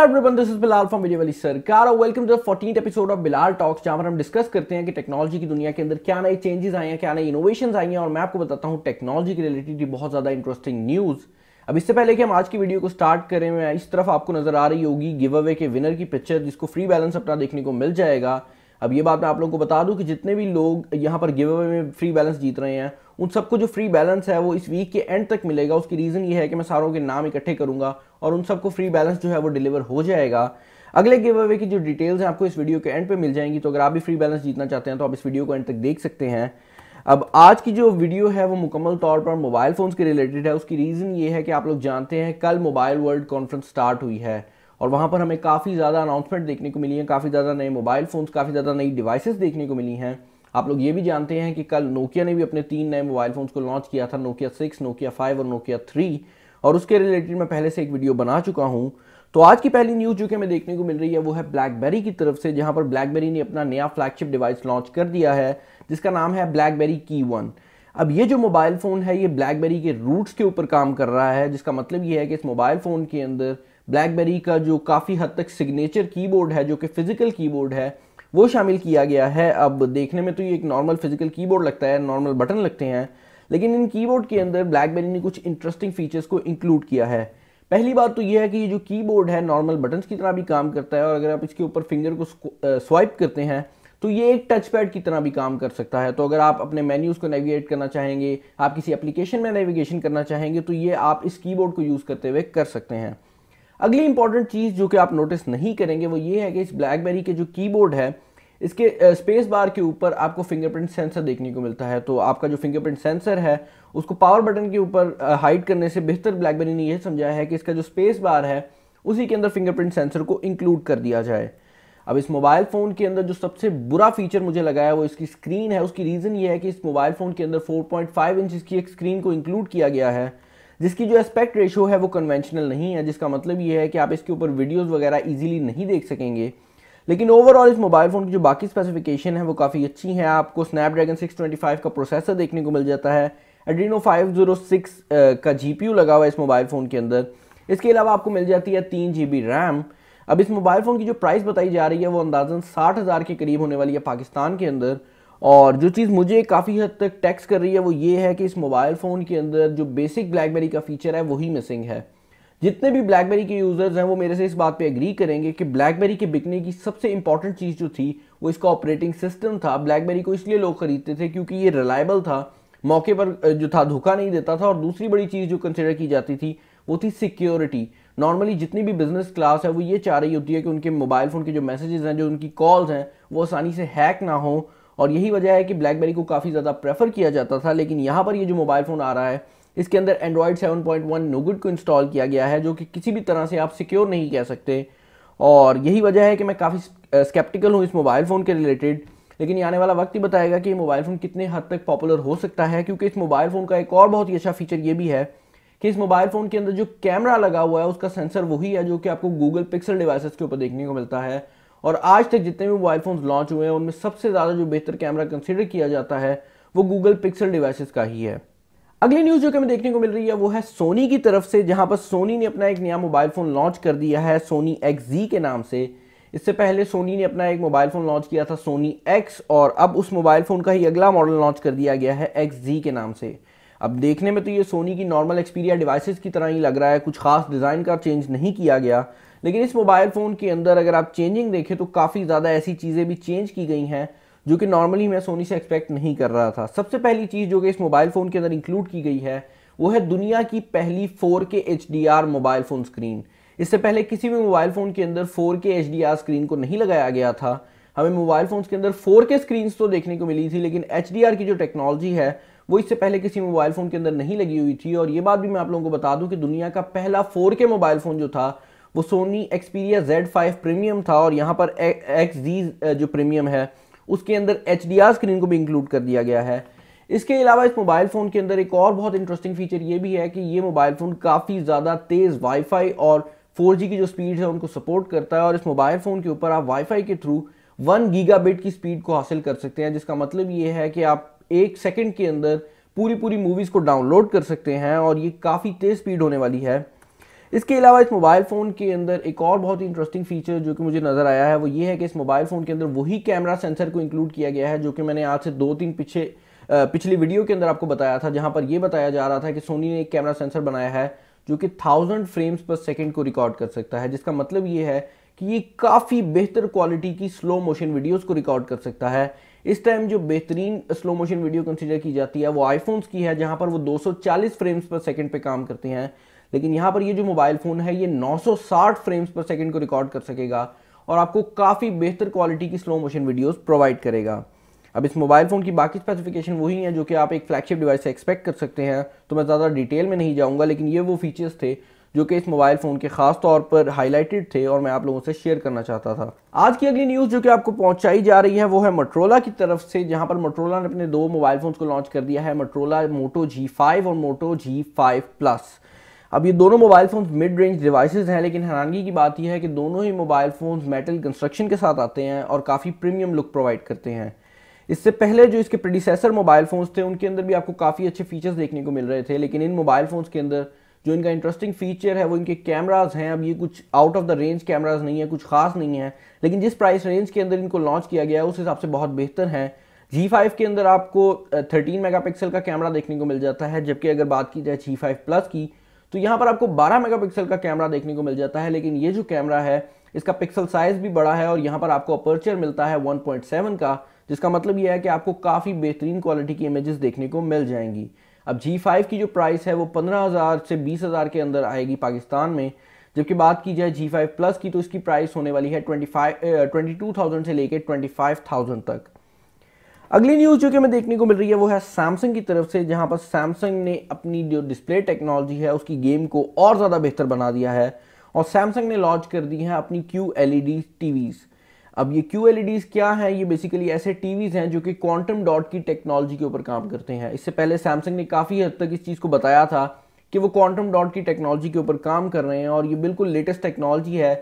Hello everyone, this is Bilal from Vijay Wali Sarkar और welcome to the fourteen episode of Bilal talks जहां पर हम discuss करते हैं कि टेक्नोलॉजी की दुनिया के अंदर क्या नए चेंजेस आए हैं क्या नए इनोवेशन आई हैं और मैं आपको बताता हूं टेक्नोलॉजी के रिलेटेड बहुत ज़्यादा इंटरेस्टिंग न्यूज़ अब इससे पहले कि हम आज की वीडियो को स्टार्ट करें मैं इस तरफ आपको नजर आ रही होगी गिव अवे के विनर की पिक्चर जिसको फ्री बैलेंस अपना देखने को मिल जाएगा अब ये बात मैं आप लोगों को बता दूं कि जितने भी लोग यहाँ पर गिव अवे में फ्री बैलेंस जीत रहे हैं उन सबको जो फ्री बैलेंस है वो इस वीक के एंड तक मिलेगा उसकी रीज़न ये है कि मैं सारों के नाम इकट्ठे करूंगा और उन सबको फ्री बैलेंस जो है वो डिलीवर हो जाएगा अगले गिव अवे की जो डिटेल्स हैं आपको इस वीडियो के एंड पे मिल जाएंगी तो अगर आप भी फ्री बैलेंस जीतना चाहते हैं तो आप इस वीडियो को एंड तक देख सकते हैं अब आज की जो वीडियो है वो मुकम्मल तौर पर मोबाइल फ़ोन्स के रिलेटेड है उसकी रीज़न ये है कि आप लोग जानते हैं कल मोबाइल वर्ल्ड कॉन्फ्रेंस स्टार्ट हुई है और वहाँ पर हमें काफ़ी ज़्यादा अनाउंसमेंट देखने को मिली है काफ़ी ज़्यादा नए मोबाइल फ़ोन्स काफ़ी ज़्यादा नई डिवाइसेस देखने को मिली हैं आप लोग ये भी जानते हैं कि कल नोकिया ने भी अपने तीन नए मोबाइल फ़ोन्स को लॉन्च किया था नोकिया सिक्स नोकिया फाइव और नोकिया थ्री और उसके रिलेटेड मैं पहले से एक वीडियो बना चुका हूँ तो आज की पहली न्यूज़ जो कि हमें देखने को मिल रही है वो है ब्लैकबेरी की तरफ से जहाँ पर ब्लैकबेरी ने अपना नया फ्लैगशिप डिवाइस लॉन्च कर दिया है जिसका नाम है ब्लैकबेरी की वन अब ये जो मोबाइल फ़ोन है ये ब्लैकबेरी के रूट्स के ऊपर काम कर रहा है जिसका मतलब ये है कि इस मोबाइल फ़ोन के अंदर ब्लैकबेरी का जो काफ़ी हद तक सिग्नेचर कीबोर्ड है जो कि फ़िज़िकल कीबोर्ड है वो शामिल किया गया है अब देखने में तो ये एक नॉर्मल फिज़िकल कीबोर्ड लगता है नॉर्मल बटन लगते हैं लेकिन इन कीबोर्ड के अंदर ब्लैकबेरी ने कुछ इंटरेस्टिंग फीचर्स को इंक्लूड किया है पहली बात तो यह है कि ये जो कीबोर्ड है नॉर्मल बटन्स की तरह भी काम करता है और अगर आप इसके ऊपर फिंगर को स्वाइप करते हैं तो ये एक टच पैड की तरह भी काम कर सकता है तो अगर आप अपने मेन्यूज़ को नेविगेट करना चाहेंगे आप किसी एप्लीकेशन में नेविगेशन करना चाहेंगे तो ये आप इस कीबोर्ड को यूज़ करते हुए कर सकते हैं अगली इंपॉर्टेंट चीज़ जो कि आप नोटिस नहीं करेंगे वो ये है कि इस ब्लैकबेरी के जो कीबोर्ड है इसके स्पेस बार के ऊपर आपको फिंगरप्रिंट सेंसर देखने को मिलता है तो आपका जो फिंगरप्रिंट सेंसर है उसको पावर बटन के ऊपर हाइड करने से बेहतर ब्लैकबेरी ने यह समझाया है कि इसका जो स्पेस बार है उसी के अंदर फिंगरप्रिंट सेंसर को इंक्लूड कर दिया जाए अब इस मोबाइल फ़ोन के अंदर जो सबसे बुरा फीचर मुझे लगा है वो इसकी स्क्रीन है उसकी रीज़न ये है कि इस मोबाइल फ़ोन के अंदर 4.5 पॉइंट इंच की एक स्क्रीन को इंक्लूड किया गया है जिसकी जो एस्पेक्ट रेशियो है वो कन्वेंशनल नहीं है जिसका मतलब ये है कि आप इसके ऊपर वीडियोस वगैरह इजीली नहीं देख सकेंगे लेकिन ओवरऑल इस मोबाइल फ़ोन की जो बाकी स्पेसिफिकेशन है वो काफ़ी अच्छी है आपको स्नैपड्रैगन 625 का प्रोसेसर देखने को मिल जाता है एड्रीनो 506 का जीपीयू लगा हुआ है इस मोबाइल फ़ोन के अंदर इसके अलावा आपको मिल जाती है तीन जी रैम अब इस मोबाइल फ़ोन की जो प्राइस बताई जा रही है वो अंदाजन साठ हज़ार के करीब होने वाली है पाकिस्तान के अंदर और जो चीज़ मुझे काफ़ी हद तक टैक्स कर रही है वो ये है कि इस मोबाइल फ़ोन के अंदर जो बेसिक ब्लैकबेरी का फ़ीचर है वही मिसिंग है जितने भी ब्लैकबेरी के यूज़र्स हैं वो मेरे से इस बात पे एग्री करेंगे कि ब्लैकबेरी के बिकने की सबसे इंपॉर्टेंट चीज़ जो थी वो इसका ऑपरेटिंग सिस्टम था ब्लैकबेरी को इसलिए लोग ख़रीदते थे क्योंकि ये रिलायबल था मौके पर जो था धोखा नहीं देता था और दूसरी बड़ी चीज़ जो कंसिडर की जाती थी वो थी सिक्योरिटी नॉर्मली जितनी भी बिजनेस क्लास है वो ये चाह रही होती है कि उनके मोबाइल फ़ोन के जो मैसेजेस हैं जो उनकी कॉल्स हैं वो आसानी से हैक ना हों और यही वजह है कि ब्लैकबेरी को काफ़ी ज़्यादा प्रेफर किया जाता था लेकिन यहाँ पर ये जो मोबाइल फ़ोन आ रहा है इसके अंदर एंड्रॉयड 7.1 नोगुड को इंस्टॉल किया गया है जो कि किसी भी तरह से आप सिक्योर नहीं कह सकते और यही वजह है कि मैं काफ़ी स्केप्टिकल हूँ इस मोबाइल फ़ोन के रिलेटेड लेकिन ये आने वाला वक्त ही बताएगा कि ये मोबाइल फ़ोन कितने हद तक पॉपुलर हो सकता है क्योंकि इस मोबाइल फ़ोन का एक और बहुत ही अच्छा फीचर ये भी है कि इस मोबाइल फ़ोन के अंदर जो कैमरा लगा हुआ है उसका सेंसर वही है जो कि आपको गूगल पिक्सल डिवाइसेस के ऊपर देखने को मिलता है और आज तक जितने भी मोबाइल फ़ोन लॉन्च हुए हैं उनमें सबसे ज़्यादा जो बेहतर कैमरा कंसिडर किया जाता है वो गूगल पिक्सल डिवाइसेस का ही है अगली न्यूज़ जो कि हमें देखने को मिल रही है वो है सोनी की तरफ से जहां पर सोनी ने अपना एक नया मोबाइल फ़ोन लॉन्च कर दिया है सोनी एक्स जी के नाम से इससे पहले सोनी ने अपना एक मोबाइल फ़ोन लॉन्च किया था सोनी एक्स और अब उस मोबाइल फ़ोन का ही अगला मॉडल लॉन्च कर दिया गया है एक्स जी के नाम से अब देखने में तो ये सोनी की नॉर्मल एक्सपीरिया डिवाइसेस की तरह ही लग रहा है कुछ खास डिज़ाइन का चेंज नहीं किया गया लेकिन इस मोबाइल फ़ोन के अंदर अगर आप चेंजिंग देखें तो काफ़ी ज़्यादा ऐसी चीज़ें भी चेंज की गई हैं जो कि नॉर्मली मैं सोनी से एक्सपेक्ट नहीं कर रहा था सबसे पहली चीज़ जो कि इस मोबाइल फ़ोन के अंदर इंक्लूड की गई है वो है दुनिया की पहली फोर के एच मोबाइल फ़ोन स्क्रीन इससे पहले किसी भी मोबाइल फ़ोन के अंदर फोर के एच स्क्रीन को नहीं लगाया गया था हमें मोबाइल फ़ोन्स के अंदर फोर के स्क्रीन तो देखने को मिली थी लेकिन एच की जो टेक्नोलॉजी है वो इससे पहले किसी मोबाइल फ़ोन के अंदर नहीं लगी हुई थी और ये बात भी मैं आप लोगों को बता दूं कि दुनिया का पहला फोर के मोबाइल फ़ोन जो था वो Sony Xperia Z five premium था और यहाँ पर एक्स जी जो प्रीमियम है उसके अंदर एच स्क्रीन को भी इंक्लूड कर दिया गया है इसके अलावा इस मोबाइल फ़ोन के अंदर एक और बहुत इंटरेस्टिंग फीचर ये भी है कि ये मोबाइल फ़ोन काफ़ी ज़्यादा तेज़ वाईफाई और 4G की जो स्पीड है उनको सपोर्ट करता है और इस मोबाइल फ़ोन के ऊपर आप वाईफाई के थ्रू वन गीगाबिट की स्पीड को हासिल कर सकते हैं जिसका मतलब ये है कि आप एक सेकेंड के अंदर पूरी पूरी मूवीज़ को डाउनलोड कर सकते हैं और ये काफ़ी तेज़ स्पीड होने वाली है इसके अलावा इस मोबाइल फ़ोन के अंदर एक और बहुत ही इंटरेस्टिंग फीचर जो कि मुझे नज़र आया है वो ये है कि इस मोबाइल फ़ोन के अंदर वही कैमरा सेंसर को इंक्लूड किया गया है जो कि मैंने आज से दो तीन पीछे पिछली वीडियो के अंदर आपको बताया था जहाँ पर यह बताया जा रहा था कि सोनी ने एक कैमरा सेंसर बनाया है जो कि थाउजेंड फ्रेम्स पर सेकेंड को रिकॉर्ड कर सकता है जिसका मतलब ये है कि ये काफ़ी बेहतर क्वालिटी की स्लो मोशन वीडियोज को रिकॉर्ड कर सकता है इस टाइम जो बेहतरीन स्लो मोशन वीडियो कंसीडर की जाती है वो आईफोन्स की है जहाँ पर वो 240 फ्रेम्स पर सेकंड पे काम करते हैं लेकिन यहाँ पर ये जो मोबाइल फ़ोन है ये 960 फ्रेम्स पर सेकेंड को रिकॉर्ड कर सकेगा और आपको काफ़ी बेहतर क्वालिटी की स्लो मोशन वीडियोस प्रोवाइड करेगा अब इस मोबाइल फ़ोन की बाकी स्पेसिफिकेशन वही हैं जो कि आप एक फ्लैगशिप डिवाइस से एक्सपेक्ट कर सकते हैं तो मैं ज़्यादा डिटेल में नहीं जाऊँगा लेकिन ये वो फीचर्स थे जो कि इस मोबाइल फ़ोन के ख़ास तौर पर हाईलाइटेड थे और मैं आप लोगों से शेयर करना चाहता था आज की अगली न्यूज़ जो कि आपको पहुंचाई जा रही है वो है मोट्रोला की तरफ से जहां पर मोट्रोला ने अपने दो मोबाइल फोन को लॉन्च कर दिया है मोट्रोला मोटो जी फाइव और मोटो जी फाइव प्लस अब ये दोनों mobile phone mid range devices हैं लेकिन हैरानगी की बात यह है कि दोनों ही मोबाइल फ़ोन मेटल कंस्ट्रक्शन के साथ आते हैं और काफ़ी प्रीमियम लुक प्रोवाइड करते हैं इससे पहले जो इसके प्रोडिसेसर मोबाइल फ़ोन्स थे उनके अंदर भी आपको काफ़ी अच्छे फीचर्स देखने को मिल रहे थे लेकिन इन मोबाइल फ़ोन्स के अंदर जो इनका इंटरेस्टिंग फीचर है वो इनके कैमराज हैं अब ये कुछ out of the range cameras नहीं है कुछ खास नहीं है लेकिन जिस प्राइस रेंज के अंदर इनको लॉन्च किया गया है उस हिसाब से बहुत बेहतर है जी फाइव के अंदर आपको 13 मेगापिक्सल का कैमरा देखने को मिल जाता है जबकि अगर बात की जाए जी फाइव प्लस की तो यहाँ पर आपको 12 मेगापिक्सल का कैमरा देखने को मिल जाता है लेकिन ये जो कैमरा है इसका पिक्सल साइज भी बड़ा है और यहाँ पर आपको अपर्चर मिलता है 1.7 का जिसका मतलब यह है कि आपको काफ़ी बेहतरीन क्वालिटी की इमेजेस देखने को मिल जाएंगी अब जी फाइव की जो प्राइस है वो पंद्रह हज़ार से बीस हज़ार के अंदर आएगी पाकिस्तान में जबकि बात की जाए जी फाइव प्लस की तो इसकी प्राइस होने वाली है twenty five twenty two thousand से लेकर ट्वेंटी फाइव थाउजेंड तक अगली न्यूज़ जो कि हमें देखने को मिल रही है वो है सैमसंग की तरफ से जहां पर सैमसंग ने अपनी जो डिस्प्ले टेक्नोलॉजी है उसकी गेम को और ज़्यादा बेहतर बना दिया है और सैमसंग ने लॉन्च कर दी है अपनी क्यू एल ई अब ये क्यू एल e क्या है ये बेसिकली ऐसे टीवीज़ हैं जो कि क्वांटम डॉट की टेक्नोलॉजी के ऊपर काम करते हैं इससे पहले सैमसंग ने काफ़ी हद तक इस चीज़ को बताया था कि वो क्वांटम डॉट की टेक्नोलॉजी के ऊपर काम कर रहे हैं और ये बिल्कुल लेटेस्ट टेक्नोलॉजी है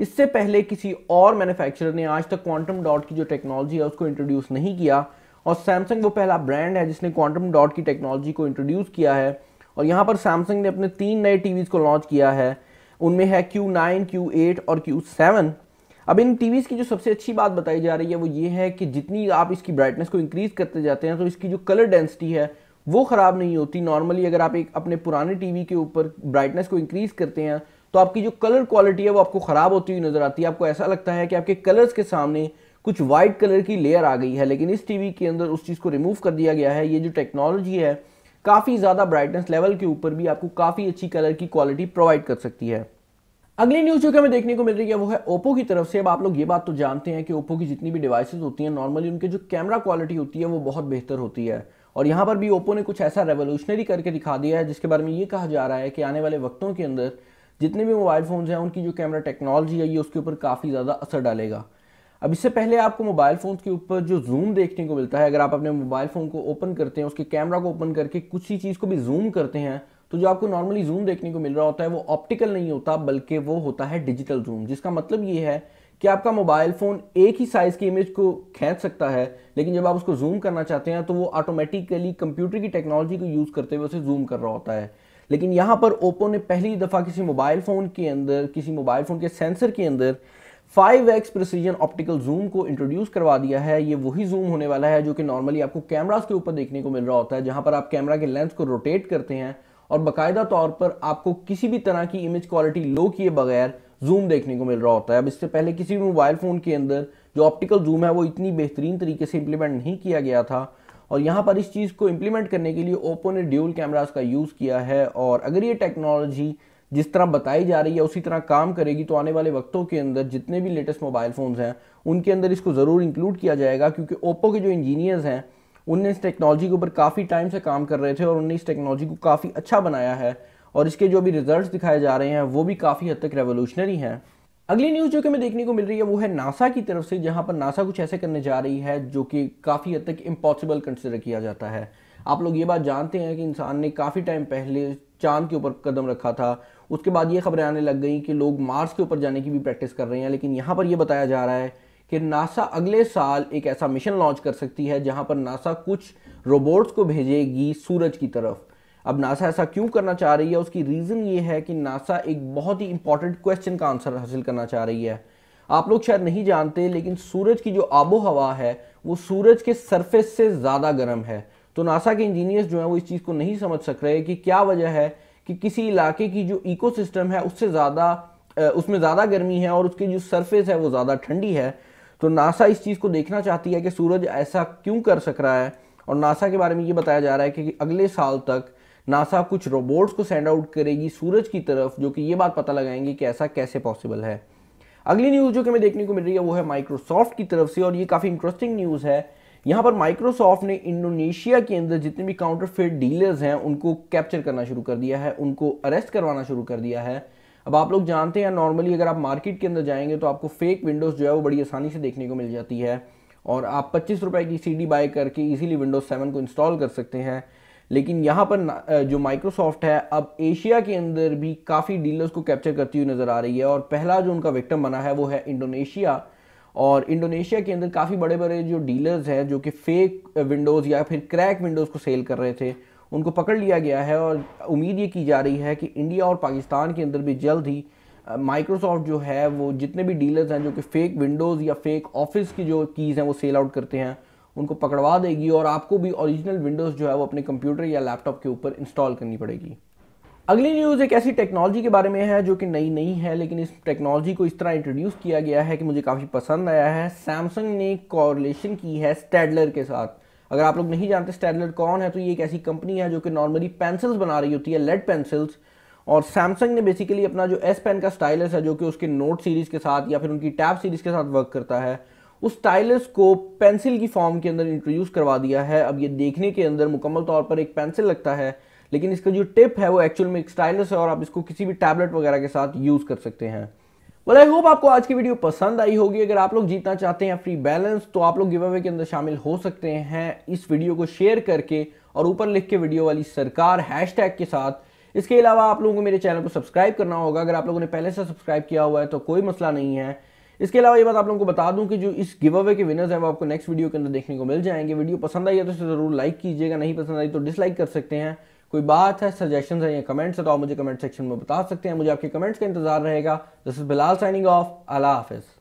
इससे पहले किसी और मैन्युफैक्चरर ने आज तक क्वांटम डॉट की जो टेक्नोलॉजी है उसको इंट्रोड्यूस नहीं किया और सैमसंग वो पहला ब्रांड है जिसने क्वांटम डॉट की टेक्नोलॉजी को इंट्रोड्यूस किया है और यहाँ पर सैमसंग ने अपने तीन नए टी को लॉन्च किया है उनमें है क्यू नाइन क्यू एट और क्यू सेवन अब इन टीवीज़ की जो सबसे अच्छी बात बताई जा रही है वो ये है कि जितनी आप इसकी ब्राइटनेस को इंक्रीज़ करते जाते हैं तो इसकी जो कलर डेंसिटी है वो ख़राब नहीं होती नॉर्मली अगर आप एक अपने पुराने टीवी के ऊपर ब्राइटनेस को इंक्रीज़ करते हैं तो आपकी जो कलर क्वालिटी है वो आपको ख़राब होती हुई नज़र आती है आपको ऐसा लगता है कि आपके कलर्स के सामने कुछ वाइट कलर की लेयर आ गई है लेकिन इस टीवी के अंदर उस चीज़ को रिमूव कर दिया गया है ये जो टेक्नोलॉजी है काफ़ी ज़्यादा ब्राइटनेस लेवल के ऊपर भी आपको काफ़ी अच्छी कलर की क्वालिटी प्रोवाइड कर सकती है अगली न्यूज जो कि हमें देखने को मिल रही है वो है ओप्पो की तरफ से अब आप लोग ये बात तो जानते हैं कि ओप्पो की जितनी भी डिवाइसेस होती हैं नॉर्मली उनके जो कैमरा क्वालिटी होती है वो बहुत बेहतर होती है और यहाँ पर भी ओप्पो ने कुछ ऐसा रेवोल्यूशनरी करके दिखा दिया है जिसके बारे में ये कहा जा रहा है कि आने वाले वक्तों के अंदर जितने भी मोबाइल फ़ोन हैं उनकी जो कैमरा टेक्नोलॉजी है ये उसके ऊपर काफ़ी ज़्यादा असर डालेगा अब इससे पहले आपको मोबाइल फ़ोन के ऊपर जो जूम देखने को मिलता है अगर आप अपने मोबाइल फ़ोन को ओपन करते हैं उसके कैमरा को ओपन करके कुछ ही चीज़ को भी जूम करते हैं तो जो आपको नॉर्मली जूम देखने को मिल रहा होता है वो ऑप्टिकल नहीं होता बल्कि वो होता है डिजिटल जूम जिसका मतलब ये है कि आपका मोबाइल फ़ोन एक ही साइज़ की इमेज को खींच सकता है लेकिन जब आप उसको जूम करना चाहते हैं तो वो ऑटोमेटिकली कंप्यूटर की टेक्नोलॉजी को यूज़ करते हुए उसे जूम कर रहा होता है लेकिन यहाँ पर ओप्पो ने पहली दफ़ा किसी मोबाइल फ़ोन के अंदर किसी मोबाइल फ़ोन के सेंसर के अंदर five X precision optical zoom को इंट्रोड्यूस करवा दिया है ये वही जूम होने वाला है जो कि नॉर्मली आपको कैमराज के ऊपर देखने को मिल रहा होता है जहां पर आप कैमरा के लेंस को रोटेट करते हैं और बाकायदा तौर पर आपको किसी भी तरह की इमेज क्वालिटी लो किए बगैर जूम देखने को मिल रहा होता है अब इससे पहले किसी भी मोबाइल फ़ोन के अंदर जो ऑप्टिकल जूम है वो इतनी बेहतरीन तरीके से इम्प्लीमेंट नहीं किया गया था और यहाँ पर इस चीज़ को इम्प्लीमेंट करने के लिए ओप्पो ने ड्यूल कैमराज का यूज़ किया है और अगर ये टेक्नोलॉजी जिस तरह बताई जा रही है उसी तरह काम करेगी तो आने वाले वक्तों के अंदर जितने भी लेटेस्ट मोबाइल फ़ोन्स हैं उनके अंदर इसको ज़रूर इंक्लूड किया जाएगा क्योंकि ओप्पो के जो इंजीनियर्स हैं उनने इस टेक्नोलॉजी के ऊपर काफ़ी टाइम से काम कर रहे थे और उनने इस टेक्नोलॉजी को काफ़ी अच्छा बनाया है और इसके जो भी रिजल्ट दिखाए जा रहे हैं वो भी काफ़ी हद तक रेवोल्यूशनरी हैं अगली न्यूज़ जो कि हमें देखने को मिल रही है वो है नासा की तरफ से जहाँ पर नासा कुछ ऐसे करने जा रही है जो कि काफ़ी हद तक इम्पॉसिबल कंसिडर किया जाता है आप लोग ये बात जानते हैं कि इंसान ने काफ़ी टाइम पहले चांद के ऊपर कदम रखा था उसके बाद ये खबरें आने लग गई कि लोग मार्स के ऊपर जाने की भी प्रैक्टिस कर रहे हैं लेकिन यहाँ पर यह बताया जा रहा है कि नासा अगले साल एक ऐसा मिशन लॉन्च कर सकती है जहां पर नासा कुछ रोबोट्स को भेजेगी सूरज की तरफ अब नासा ऐसा क्यों करना चाह रही है उसकी रीज़न ये है कि नासा एक बहुत ही इंपॉर्टेंट क्वेश्चन का आंसर हासिल करना चाह रही है आप लोग शायद नहीं जानते लेकिन सूरज की जो आबो हवा है वो सूरज के सरफेस से ज़्यादा गर्म है तो नासा के इंजीनियर्स जो हैं वो इस चीज़ को नहीं समझ सक रहे कि क्या वजह है कि किसी इलाके की जो इकोसिस्टम है उससे ज़्यादा उसमें ज़्यादा गर्मी है और उसकी जो सरफेस है वो ज़्यादा ठंडी है तो नासा इस चीज़ को देखना चाहती है कि सूरज ऐसा क्यों कर सक रहा है और नासा के बारे में ये बताया जा रहा है कि अगले साल तक नासा कुछ रोबोट्स को सेंड आउट करेगी सूरज की तरफ जो कि ये बात पता लगाएंगे कि ऐसा कैसे पॉसिबल है अगली न्यूज़ जो कि हमें देखने को मिल रही है वो है माइक्रोसॉफ्ट की तरफ से और ये काफ़ी इंटरेस्टिंग न्यूज़ है यहां पर माइक्रोसॉफ्ट ने इंडोनेशिया के अंदर जितने भी काउंटरफेट डीलर्स हैं उनको कैप्चर करना शुरू कर दिया है उनको अरेस्ट करवाना शुरू कर दिया है अब आप लोग जानते हैं नॉर्मली अगर आप मार्केट के अंदर जाएंगे तो आपको फेक विंडोज़ जो है वो बड़ी आसानी से देखने को मिल जाती है और आप पच्चीस रुपए की सीडी बाय करके इजीली विंडोज़ सेवन को इंस्टॉल कर सकते हैं लेकिन यहाँ पर जो माइक्रोसॉफ्ट है अब एशिया के अंदर भी काफ़ी डीलर्स को कैप्चर करती हुई नज़र आ रही है और पहला जो उनका विक्टम बना है वो है इंडोनेशिया और इंडोनेशिया के अंदर काफ़ी बड़े बड़े जो डीलर्स हैं जो कि फेक विंडोज़ या फिर क्रैक विंडोज़ को सेल कर रहे थे उनको पकड़ लिया गया है और उम्मीद ये की जा रही है कि इंडिया और पाकिस्तान के अंदर भी जल्द ही माइक्रोसॉफ्ट जो है वो जितने भी डीलर्स हैं जो कि फ़ेक विंडोज़ या फेक ऑफिस की जो कीज़ हैं वो सेल आउट करते हैं उनको पकड़वा देगी और आपको भी ओरिजिनल विंडोज़ जो है वो अपने कंप्यूटर या लैपटॉप के ऊपर इंस्टॉल करनी पड़ेगी अगली न्यूज़ एक ऐसी टेक्नोलॉजी के बारे में है जो कि नई नहीं है लेकिन इस टेक्नोलॉजी को इस तरह इंट्रोड्यूस किया गया है कि मुझे काफ़ी पसंद आया है सैमसंग ने कॉरलेशन की है स्टैडलर के साथ अगर आप लोग नहीं जानते स्टैडलर कौन है तो ये एक ऐसी कंपनी है जो कि नॉर्मली पेंसिल्स बना रही होती है लेड पेंसिल्स और सैमसंग ने बेसिकली अपना जो एस पेन का स्टाइलस है जो कि उसके नोट सीरीज़ के साथ या फिर उनकी टैब सीरीज़ के साथ वर्क करता है उस स्टाइलस को पेंसिल की फॉर्म के अंदर इंट्रोड्यूस करवा दिया है अब ये देखने के अंदर मुकम्मल तौर पर एक पेंसिल लगता है लेकिन इसका जो टिप है वो एक्चुअल में स्टाइलस है और आप इसको किसी भी टैबलेट वगैरह के साथ यूज़ कर सकते हैं वेल आई होप आपको आज की वीडियो पसंद आई होगी अगर आप लोग जीतना चाहते हैं फ्री बैलेंस तो आप लोग गिव अवे के अंदर शामिल हो सकते हैं इस वीडियो को शेयर करके और ऊपर लिख के वीडियो वाली सरकार हैशटैग के साथ इसके अलावा आप लोगों को मेरे चैनल को सब्सक्राइब करना होगा अगर आप लोगों ने पहले से सब्सक्राइब किया हुआ है तो कोई मसला नहीं है इसके अलावा ये बात आप लोगों को बता दूं कि जो इस गिव अवे के विनर्स हैं वो आपको नेक्स्ट वीडियो के अंदर देखने को मिल जाएंगे वीडियो पसंद आई है तो जरूर लाइक कीजिएगा नहीं पसंद आई तो डिसलाइक कर सकते हैं कोई बात है सजेशन है या कमेंट्स है तो आप मुझे कमेंट सेक्शन में बता सकते हैं मुझे आपके कमेंट्स का इंतजार रहेगा this is Bilal signing off अला हाफिज़